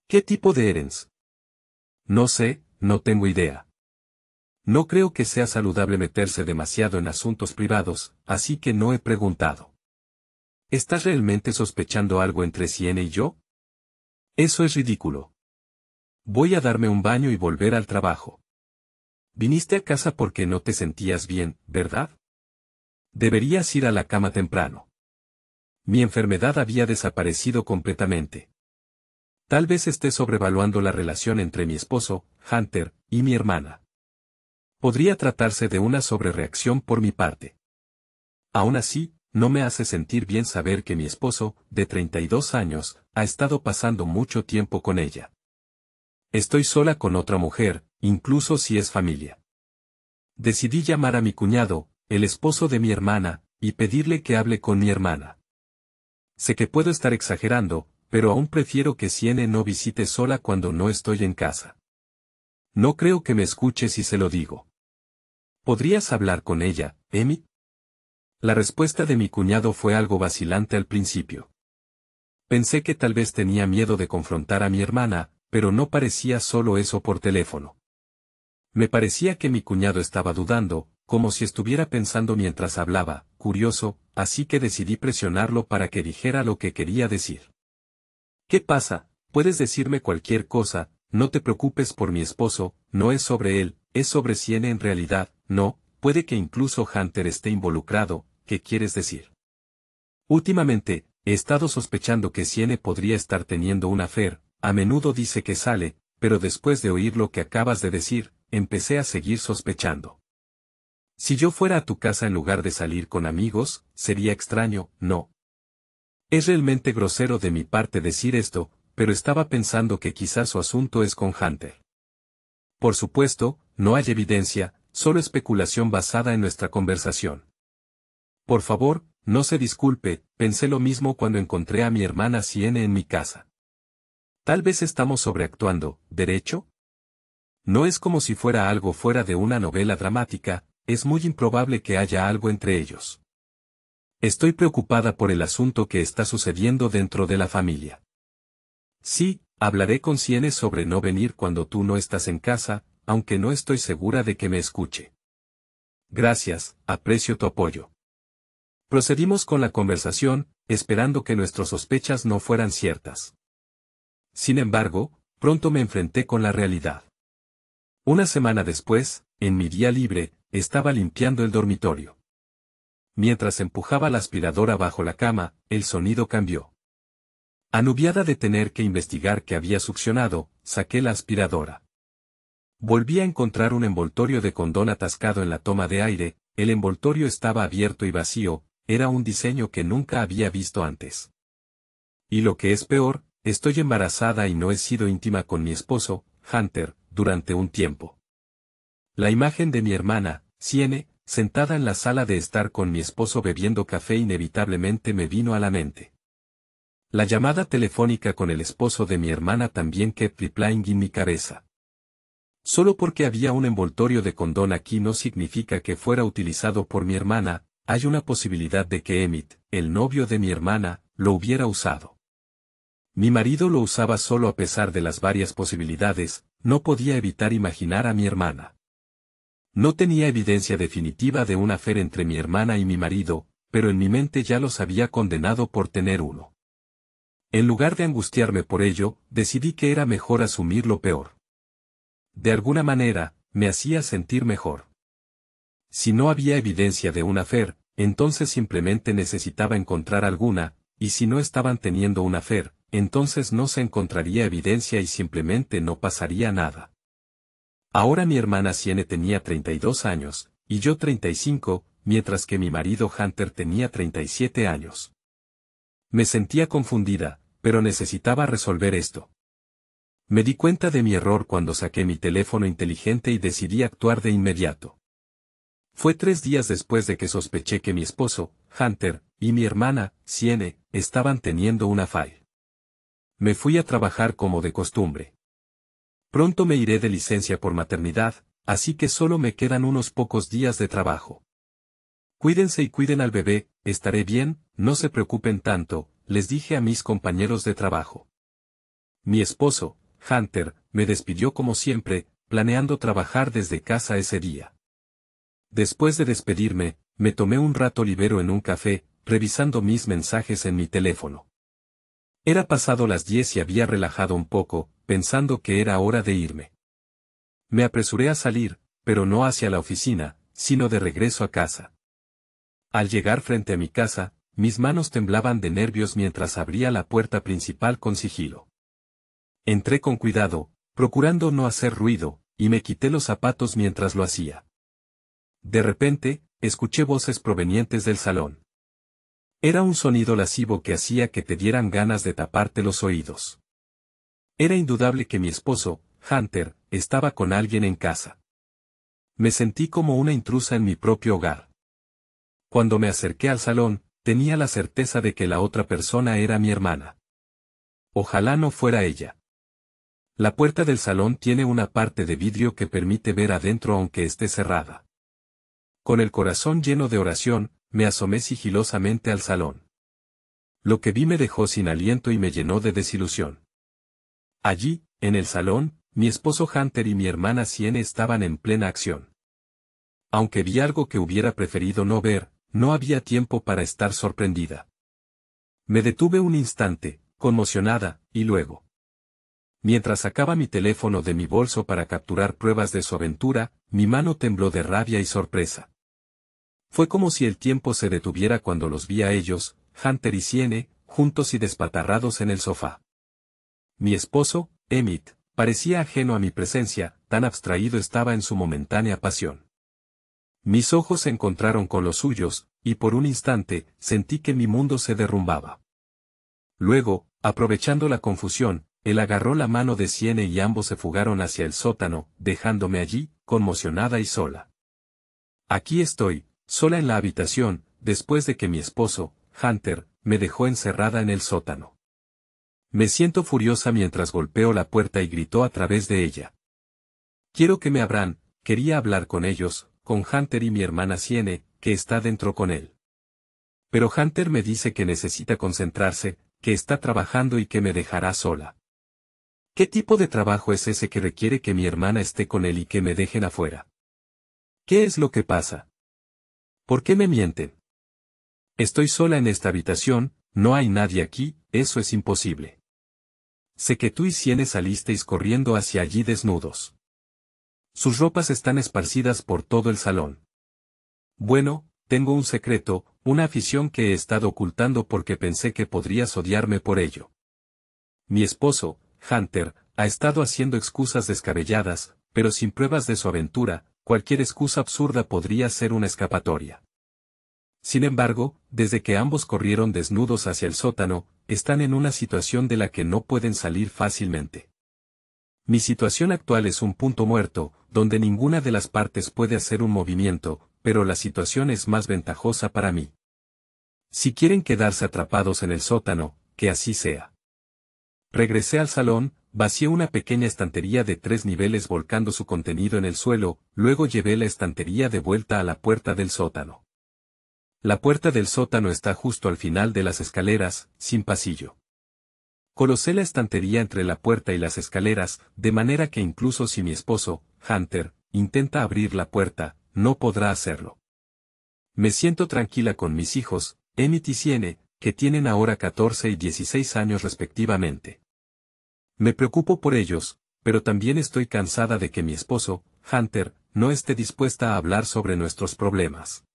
¿Qué tipo de erens? No sé, no tengo idea. No creo que sea saludable meterse demasiado en asuntos privados, así que no he preguntado. ¿Estás realmente sospechando algo entre Siene y yo? Eso es ridículo. Voy a darme un baño y volver al trabajo. Viniste a casa porque no te sentías bien, ¿verdad? Deberías ir a la cama temprano. Mi enfermedad había desaparecido completamente. Tal vez esté sobrevaluando la relación entre mi esposo, Hunter, y mi hermana. Podría tratarse de una sobrereacción por mi parte. Aún así, no me hace sentir bien saber que mi esposo, de 32 años, ha estado pasando mucho tiempo con ella. Estoy sola con otra mujer, incluso si es familia. Decidí llamar a mi cuñado, el esposo de mi hermana, y pedirle que hable con mi hermana. Sé que puedo estar exagerando, pero aún prefiero que Siene no visite sola cuando no estoy en casa. No creo que me escuche si se lo digo. ¿Podrías hablar con ella, Emmett? La respuesta de mi cuñado fue algo vacilante al principio. Pensé que tal vez tenía miedo de confrontar a mi hermana, pero no parecía solo eso por teléfono. Me parecía que mi cuñado estaba dudando, como si estuviera pensando mientras hablaba, curioso, así que decidí presionarlo para que dijera lo que quería decir. ¿Qué pasa? Puedes decirme cualquier cosa, no te preocupes por mi esposo, no es sobre él, es sobre Siene en realidad, no, puede que incluso Hunter esté involucrado, ¿qué quieres decir? Últimamente, he estado sospechando que Siene podría estar teniendo una afer, a menudo dice que sale, pero después de oír lo que acabas de decir, empecé a seguir sospechando. Si yo fuera a tu casa en lugar de salir con amigos, sería extraño, ¿no? Es realmente grosero de mi parte decir esto, pero estaba pensando que quizás su asunto es con Hunter. Por supuesto, no hay evidencia, solo especulación basada en nuestra conversación. Por favor, no se disculpe, pensé lo mismo cuando encontré a mi hermana Siene en mi casa. Tal vez estamos sobreactuando, ¿derecho? No es como si fuera algo fuera de una novela dramática, es muy improbable que haya algo entre ellos. Estoy preocupada por el asunto que está sucediendo dentro de la familia. Sí, hablaré con Siene sobre no venir cuando tú no estás en casa, aunque no estoy segura de que me escuche. Gracias, aprecio tu apoyo. Procedimos con la conversación, esperando que nuestras sospechas no fueran ciertas. Sin embargo, pronto me enfrenté con la realidad. Una semana después, en mi día libre, estaba limpiando el dormitorio. Mientras empujaba la aspiradora bajo la cama, el sonido cambió. Anubiada de tener que investigar qué había succionado, saqué la aspiradora. Volví a encontrar un envoltorio de condón atascado en la toma de aire, el envoltorio estaba abierto y vacío, era un diseño que nunca había visto antes. Y lo que es peor, estoy embarazada y no he sido íntima con mi esposo, Hunter, durante un tiempo. La imagen de mi hermana, Siene, sentada en la sala de estar con mi esposo bebiendo café inevitablemente me vino a la mente. La llamada telefónica con el esposo de mi hermana también kept replying en mi cabeza. Solo porque había un envoltorio de condón aquí no significa que fuera utilizado por mi hermana, hay una posibilidad de que Emmett, el novio de mi hermana, lo hubiera usado. Mi marido lo usaba solo a pesar de las varias posibilidades, no podía evitar imaginar a mi hermana. No tenía evidencia definitiva de una afer entre mi hermana y mi marido, pero en mi mente ya los había condenado por tener uno. En lugar de angustiarme por ello, decidí que era mejor asumir lo peor. De alguna manera, me hacía sentir mejor. Si no había evidencia de una afer, entonces simplemente necesitaba encontrar alguna, y si no estaban teniendo una fer, entonces no se encontraría evidencia y simplemente no pasaría nada. Ahora mi hermana Siene tenía 32 años, y yo 35, mientras que mi marido Hunter tenía 37 años. Me sentía confundida, pero necesitaba resolver esto. Me di cuenta de mi error cuando saqué mi teléfono inteligente y decidí actuar de inmediato. Fue tres días después de que sospeché que mi esposo, Hunter, y mi hermana, Siene, estaban teniendo una falla. Me fui a trabajar como de costumbre. Pronto me iré de licencia por maternidad, así que solo me quedan unos pocos días de trabajo. Cuídense y cuiden al bebé, estaré bien, no se preocupen tanto, les dije a mis compañeros de trabajo. Mi esposo, Hunter, me despidió como siempre, planeando trabajar desde casa ese día. Después de despedirme, me tomé un rato libero en un café, revisando mis mensajes en mi teléfono. Era pasado las diez y había relajado un poco, pensando que era hora de irme. Me apresuré a salir, pero no hacia la oficina, sino de regreso a casa. Al llegar frente a mi casa, mis manos temblaban de nervios mientras abría la puerta principal con sigilo. Entré con cuidado, procurando no hacer ruido, y me quité los zapatos mientras lo hacía. De repente, escuché voces provenientes del salón. Era un sonido lascivo que hacía que te dieran ganas de taparte los oídos. Era indudable que mi esposo, Hunter, estaba con alguien en casa. Me sentí como una intrusa en mi propio hogar. Cuando me acerqué al salón, tenía la certeza de que la otra persona era mi hermana. Ojalá no fuera ella. La puerta del salón tiene una parte de vidrio que permite ver adentro aunque esté cerrada. Con el corazón lleno de oración, me asomé sigilosamente al salón. Lo que vi me dejó sin aliento y me llenó de desilusión. Allí, en el salón, mi esposo Hunter y mi hermana Siene estaban en plena acción. Aunque vi algo que hubiera preferido no ver, no había tiempo para estar sorprendida. Me detuve un instante, conmocionada, y luego. Mientras sacaba mi teléfono de mi bolso para capturar pruebas de su aventura, mi mano tembló de rabia y sorpresa. Fue como si el tiempo se detuviera cuando los vi a ellos, Hunter y Siene, juntos y despatarrados en el sofá. Mi esposo, Emmett, parecía ajeno a mi presencia, tan abstraído estaba en su momentánea pasión. Mis ojos se encontraron con los suyos, y por un instante, sentí que mi mundo se derrumbaba. Luego, aprovechando la confusión, él agarró la mano de Siene y ambos se fugaron hacia el sótano, dejándome allí, conmocionada y sola. Aquí estoy, sola en la habitación, después de que mi esposo, Hunter, me dejó encerrada en el sótano. Me siento furiosa mientras golpeo la puerta y grito a través de ella. Quiero que me abran, quería hablar con ellos, con Hunter y mi hermana Siene, que está dentro con él. Pero Hunter me dice que necesita concentrarse, que está trabajando y que me dejará sola. ¿Qué tipo de trabajo es ese que requiere que mi hermana esté con él y que me dejen afuera? ¿Qué es lo que pasa? ¿Por qué me mienten? Estoy sola en esta habitación, no hay nadie aquí, eso es imposible. Sé que tú y Siene salisteis corriendo hacia allí desnudos. Sus ropas están esparcidas por todo el salón. Bueno, tengo un secreto, una afición que he estado ocultando porque pensé que podrías odiarme por ello. Mi esposo, Hunter, ha estado haciendo excusas descabelladas, pero sin pruebas de su aventura, cualquier excusa absurda podría ser una escapatoria. Sin embargo, desde que ambos corrieron desnudos hacia el sótano, están en una situación de la que no pueden salir fácilmente. Mi situación actual es un punto muerto, donde ninguna de las partes puede hacer un movimiento, pero la situación es más ventajosa para mí. Si quieren quedarse atrapados en el sótano, que así sea. Regresé al salón, vacié una pequeña estantería de tres niveles volcando su contenido en el suelo, luego llevé la estantería de vuelta a la puerta del sótano. La puerta del sótano está justo al final de las escaleras, sin pasillo. Colocé la estantería entre la puerta y las escaleras, de manera que incluso si mi esposo, Hunter, intenta abrir la puerta, no podrá hacerlo. Me siento tranquila con mis hijos, Emmett y que tienen ahora 14 y 16 años respectivamente. Me preocupo por ellos, pero también estoy cansada de que mi esposo, Hunter, no esté dispuesta a hablar sobre nuestros problemas.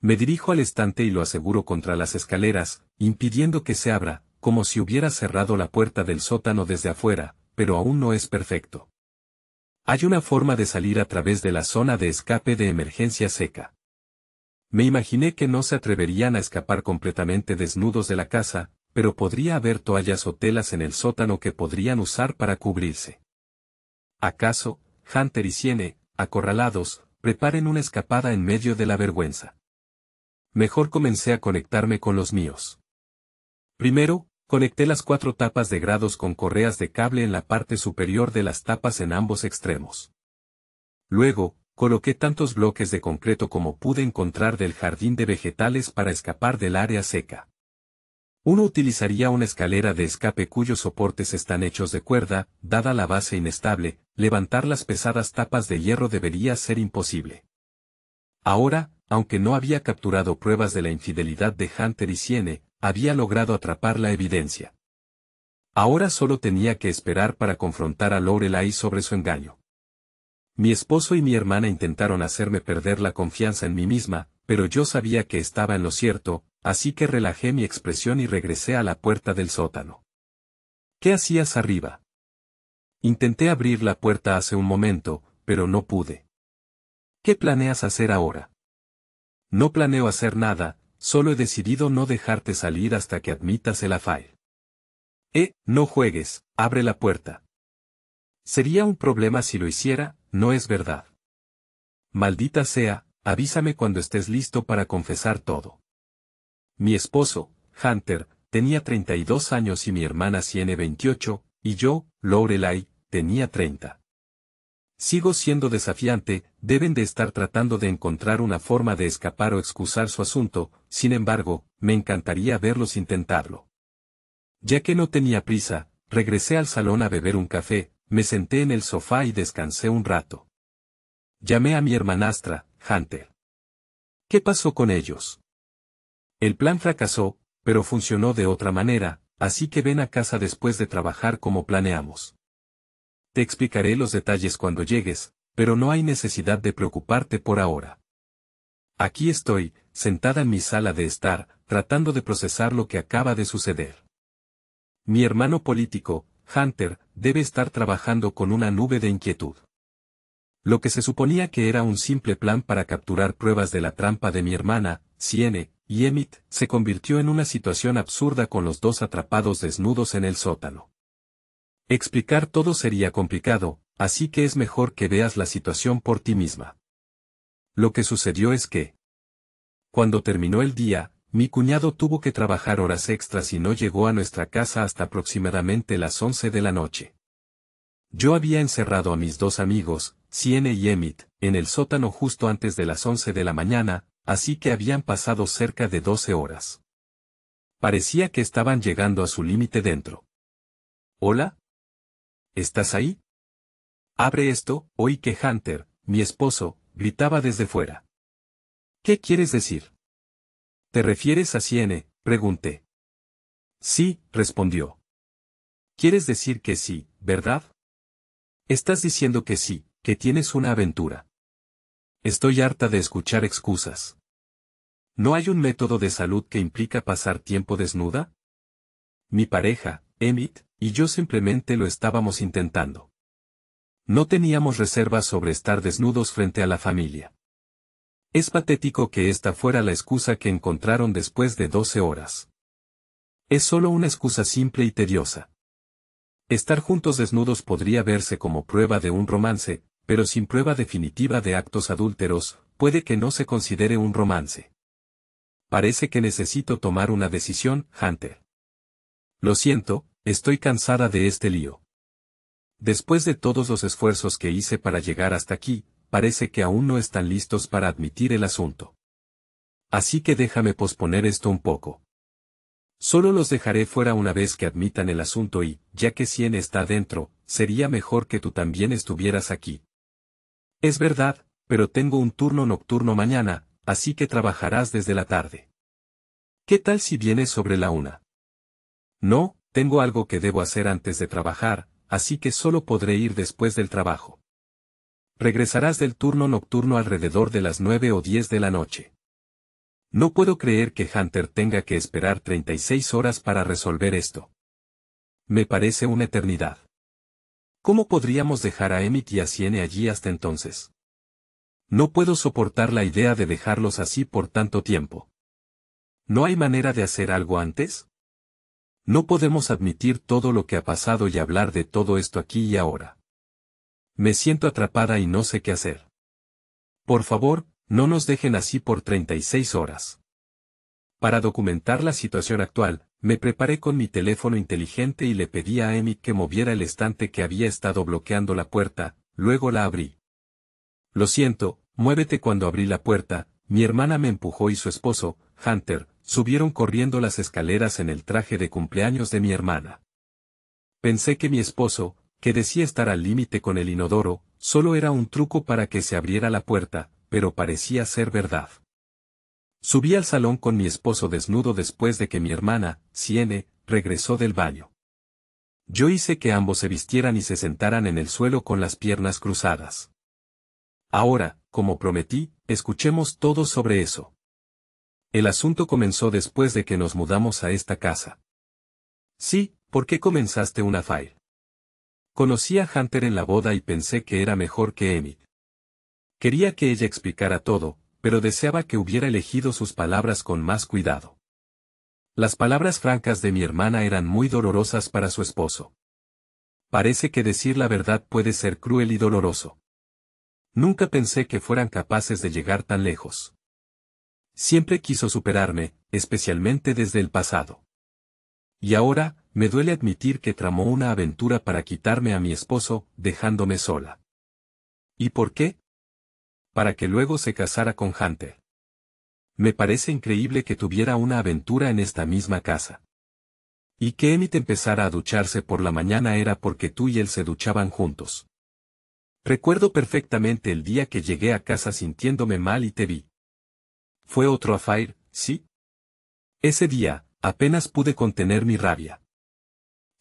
Me dirijo al estante y lo aseguro contra las escaleras, impidiendo que se abra, como si hubiera cerrado la puerta del sótano desde afuera, pero aún no es perfecto. Hay una forma de salir a través de la zona de escape de emergencia seca. Me imaginé que no se atreverían a escapar completamente desnudos de la casa, pero podría haber toallas o telas en el sótano que podrían usar para cubrirse. ¿Acaso, Hunter y Siene, acorralados, preparen una escapada en medio de la vergüenza? Mejor comencé a conectarme con los míos. Primero, conecté las cuatro tapas de grados con correas de cable en la parte superior de las tapas en ambos extremos. Luego, coloqué tantos bloques de concreto como pude encontrar del jardín de vegetales para escapar del área seca. Uno utilizaría una escalera de escape cuyos soportes están hechos de cuerda, dada la base inestable, levantar las pesadas tapas de hierro debería ser imposible. Ahora, aunque no había capturado pruebas de la infidelidad de Hunter y Siene, había logrado atrapar la evidencia. Ahora solo tenía que esperar para confrontar a Lorelai sobre su engaño. Mi esposo y mi hermana intentaron hacerme perder la confianza en mí misma, pero yo sabía que estaba en lo cierto, así que relajé mi expresión y regresé a la puerta del sótano. ¿Qué hacías arriba? Intenté abrir la puerta hace un momento, pero no pude. ¿Qué planeas hacer ahora? No planeo hacer nada, solo he decidido no dejarte salir hasta que admitas el afail. Eh, no juegues, abre la puerta. Sería un problema si lo hiciera, no es verdad. Maldita sea, avísame cuando estés listo para confesar todo. Mi esposo, Hunter, tenía 32 años y mi hermana tiene 28, y yo, Lorelai, tenía 30. Sigo siendo desafiante, deben de estar tratando de encontrar una forma de escapar o excusar su asunto, sin embargo, me encantaría verlos intentarlo. Ya que no tenía prisa, regresé al salón a beber un café, me senté en el sofá y descansé un rato. Llamé a mi hermanastra, Hunter. ¿Qué pasó con ellos? El plan fracasó, pero funcionó de otra manera, así que ven a casa después de trabajar como planeamos. Te explicaré los detalles cuando llegues, pero no hay necesidad de preocuparte por ahora. Aquí estoy, sentada en mi sala de estar, tratando de procesar lo que acaba de suceder. Mi hermano político, Hunter, debe estar trabajando con una nube de inquietud. Lo que se suponía que era un simple plan para capturar pruebas de la trampa de mi hermana, Siene, y Emmett, se convirtió en una situación absurda con los dos atrapados desnudos en el sótano. Explicar todo sería complicado, así que es mejor que veas la situación por ti misma. Lo que sucedió es que, cuando terminó el día, mi cuñado tuvo que trabajar horas extras y no llegó a nuestra casa hasta aproximadamente las once de la noche. Yo había encerrado a mis dos amigos, Siene y Emmett, en el sótano justo antes de las once de la mañana, así que habían pasado cerca de 12 horas. Parecía que estaban llegando a su límite dentro. ¿Hola? ¿Estás ahí? Abre esto, oí que Hunter, mi esposo, gritaba desde fuera. ¿Qué quieres decir? ¿Te refieres a Siene? pregunté. Sí, respondió. ¿Quieres decir que sí, verdad? Estás diciendo que sí, que tienes una aventura. Estoy harta de escuchar excusas. ¿No hay un método de salud que implica pasar tiempo desnuda? Mi pareja, Emmett, y yo simplemente lo estábamos intentando. No teníamos reservas sobre estar desnudos frente a la familia. Es patético que esta fuera la excusa que encontraron después de 12 horas. Es solo una excusa simple y tediosa. Estar juntos desnudos podría verse como prueba de un romance, pero sin prueba definitiva de actos adúlteros, puede que no se considere un romance. Parece que necesito tomar una decisión, Hunter. Lo siento, estoy cansada de este lío. Después de todos los esfuerzos que hice para llegar hasta aquí, parece que aún no están listos para admitir el asunto. Así que déjame posponer esto un poco. Solo los dejaré fuera una vez que admitan el asunto y, ya que Cien está dentro, sería mejor que tú también estuvieras aquí. Es verdad, pero tengo un turno nocturno mañana, así que trabajarás desde la tarde. ¿Qué tal si vienes sobre la una? No, tengo algo que debo hacer antes de trabajar, así que solo podré ir después del trabajo. Regresarás del turno nocturno alrededor de las nueve o diez de la noche. No puedo creer que Hunter tenga que esperar 36 horas para resolver esto. Me parece una eternidad. ¿Cómo podríamos dejar a Emmett y a Siene allí hasta entonces? No puedo soportar la idea de dejarlos así por tanto tiempo. ¿No hay manera de hacer algo antes? No podemos admitir todo lo que ha pasado y hablar de todo esto aquí y ahora. Me siento atrapada y no sé qué hacer. Por favor, no nos dejen así por 36 horas. Para documentar la situación actual, me preparé con mi teléfono inteligente y le pedí a Amy que moviera el estante que había estado bloqueando la puerta, luego la abrí. Lo siento, muévete cuando abrí la puerta, mi hermana me empujó y su esposo, Hunter, subieron corriendo las escaleras en el traje de cumpleaños de mi hermana. Pensé que mi esposo, que decía estar al límite con el inodoro, solo era un truco para que se abriera la puerta, pero parecía ser verdad. Subí al salón con mi esposo desnudo después de que mi hermana, Siene, regresó del baño. Yo hice que ambos se vistieran y se sentaran en el suelo con las piernas cruzadas. Ahora, como prometí, escuchemos todo sobre eso. El asunto comenzó después de que nos mudamos a esta casa. Sí, ¿por qué comenzaste una file? Conocí a Hunter en la boda y pensé que era mejor que Emmett. Quería que ella explicara todo, pero deseaba que hubiera elegido sus palabras con más cuidado. Las palabras francas de mi hermana eran muy dolorosas para su esposo. Parece que decir la verdad puede ser cruel y doloroso. Nunca pensé que fueran capaces de llegar tan lejos. Siempre quiso superarme, especialmente desde el pasado. Y ahora, me duele admitir que tramó una aventura para quitarme a mi esposo, dejándome sola. ¿Y por qué? Para que luego se casara con Hunter. Me parece increíble que tuviera una aventura en esta misma casa. Y que Emmett empezara a ducharse por la mañana era porque tú y él se duchaban juntos. Recuerdo perfectamente el día que llegué a casa sintiéndome mal y te vi. Fue otro affair, ¿sí? Ese día, Apenas pude contener mi rabia.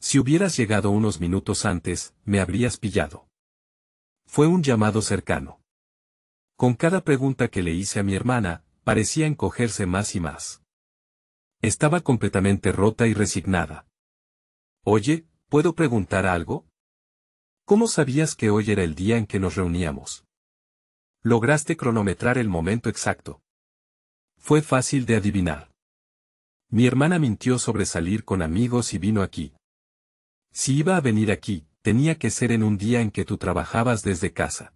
Si hubieras llegado unos minutos antes, me habrías pillado. Fue un llamado cercano. Con cada pregunta que le hice a mi hermana, parecía encogerse más y más. Estaba completamente rota y resignada. Oye, ¿puedo preguntar algo? ¿Cómo sabías que hoy era el día en que nos reuníamos? Lograste cronometrar el momento exacto. Fue fácil de adivinar. Mi hermana mintió sobre salir con amigos y vino aquí. Si iba a venir aquí, tenía que ser en un día en que tú trabajabas desde casa.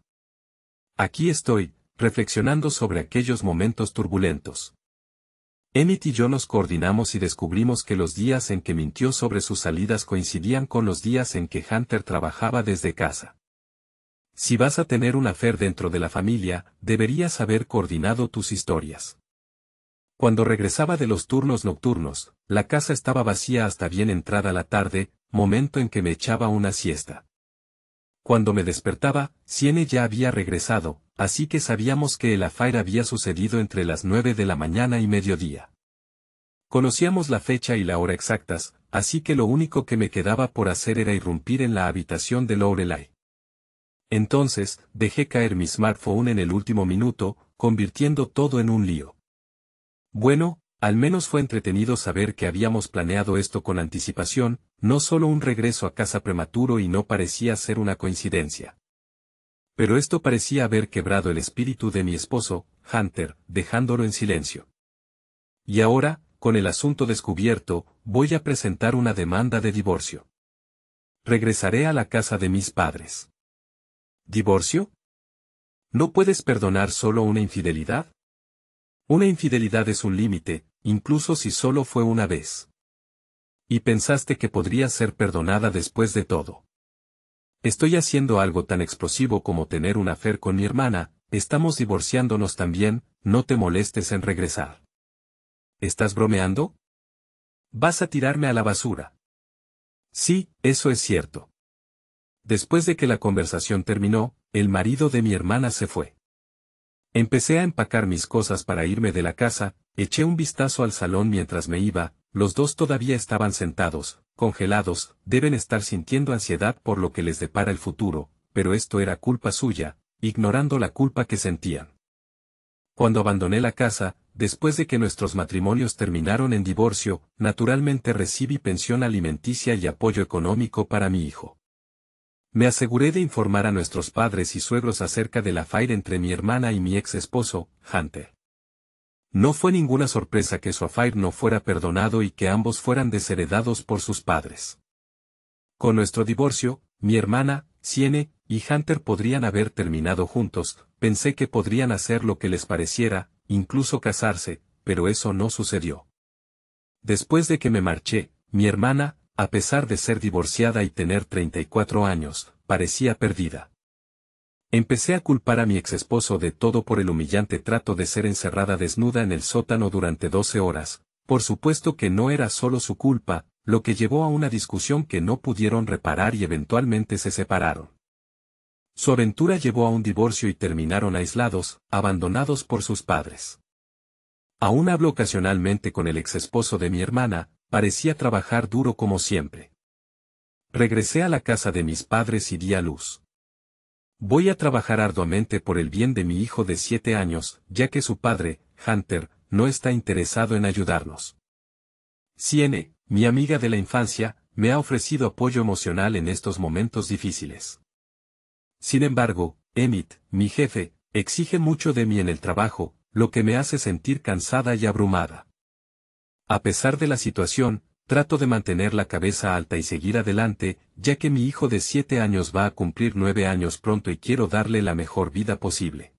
Aquí estoy, reflexionando sobre aquellos momentos turbulentos. Emmett y yo nos coordinamos y descubrimos que los días en que mintió sobre sus salidas coincidían con los días en que Hunter trabajaba desde casa. Si vas a tener una fer dentro de la familia, deberías haber coordinado tus historias. Cuando regresaba de los turnos nocturnos, la casa estaba vacía hasta bien entrada la tarde, momento en que me echaba una siesta. Cuando me despertaba, Siene ya había regresado, así que sabíamos que el afair había sucedido entre las nueve de la mañana y mediodía. Conocíamos la fecha y la hora exactas, así que lo único que me quedaba por hacer era irrumpir en la habitación de Lorelai. Entonces, dejé caer mi smartphone en el último minuto, convirtiendo todo en un lío. Bueno, al menos fue entretenido saber que habíamos planeado esto con anticipación, no solo un regreso a casa prematuro y no parecía ser una coincidencia. Pero esto parecía haber quebrado el espíritu de mi esposo, Hunter, dejándolo en silencio. Y ahora, con el asunto descubierto, voy a presentar una demanda de divorcio. Regresaré a la casa de mis padres. ¿Divorcio? ¿No puedes perdonar solo una infidelidad? Una infidelidad es un límite, incluso si solo fue una vez. Y pensaste que podría ser perdonada después de todo. Estoy haciendo algo tan explosivo como tener un afer con mi hermana, estamos divorciándonos también, no te molestes en regresar. ¿Estás bromeando? Vas a tirarme a la basura. Sí, eso es cierto. Después de que la conversación terminó, el marido de mi hermana se fue. Empecé a empacar mis cosas para irme de la casa, eché un vistazo al salón mientras me iba, los dos todavía estaban sentados, congelados, deben estar sintiendo ansiedad por lo que les depara el futuro, pero esto era culpa suya, ignorando la culpa que sentían. Cuando abandoné la casa, después de que nuestros matrimonios terminaron en divorcio, naturalmente recibí pensión alimenticia y apoyo económico para mi hijo. Me aseguré de informar a nuestros padres y suegros acerca del affair entre mi hermana y mi ex esposo, Hunter. No fue ninguna sorpresa que su affair no fuera perdonado y que ambos fueran desheredados por sus padres. Con nuestro divorcio, mi hermana, Siene, y Hunter podrían haber terminado juntos, pensé que podrían hacer lo que les pareciera, incluso casarse, pero eso no sucedió. Después de que me marché, mi hermana, a pesar de ser divorciada y tener 34 años, parecía perdida. Empecé a culpar a mi exesposo de todo por el humillante trato de ser encerrada desnuda en el sótano durante 12 horas, por supuesto que no era solo su culpa, lo que llevó a una discusión que no pudieron reparar y eventualmente se separaron. Su aventura llevó a un divorcio y terminaron aislados, abandonados por sus padres. Aún hablo ocasionalmente con el exesposo de mi hermana, Parecía trabajar duro como siempre. Regresé a la casa de mis padres y di a luz. Voy a trabajar arduamente por el bien de mi hijo de siete años, ya que su padre, Hunter, no está interesado en ayudarnos. Ciene, mi amiga de la infancia, me ha ofrecido apoyo emocional en estos momentos difíciles. Sin embargo, Emmett, mi jefe, exige mucho de mí en el trabajo, lo que me hace sentir cansada y abrumada. A pesar de la situación, trato de mantener la cabeza alta y seguir adelante, ya que mi hijo de siete años va a cumplir nueve años pronto y quiero darle la mejor vida posible.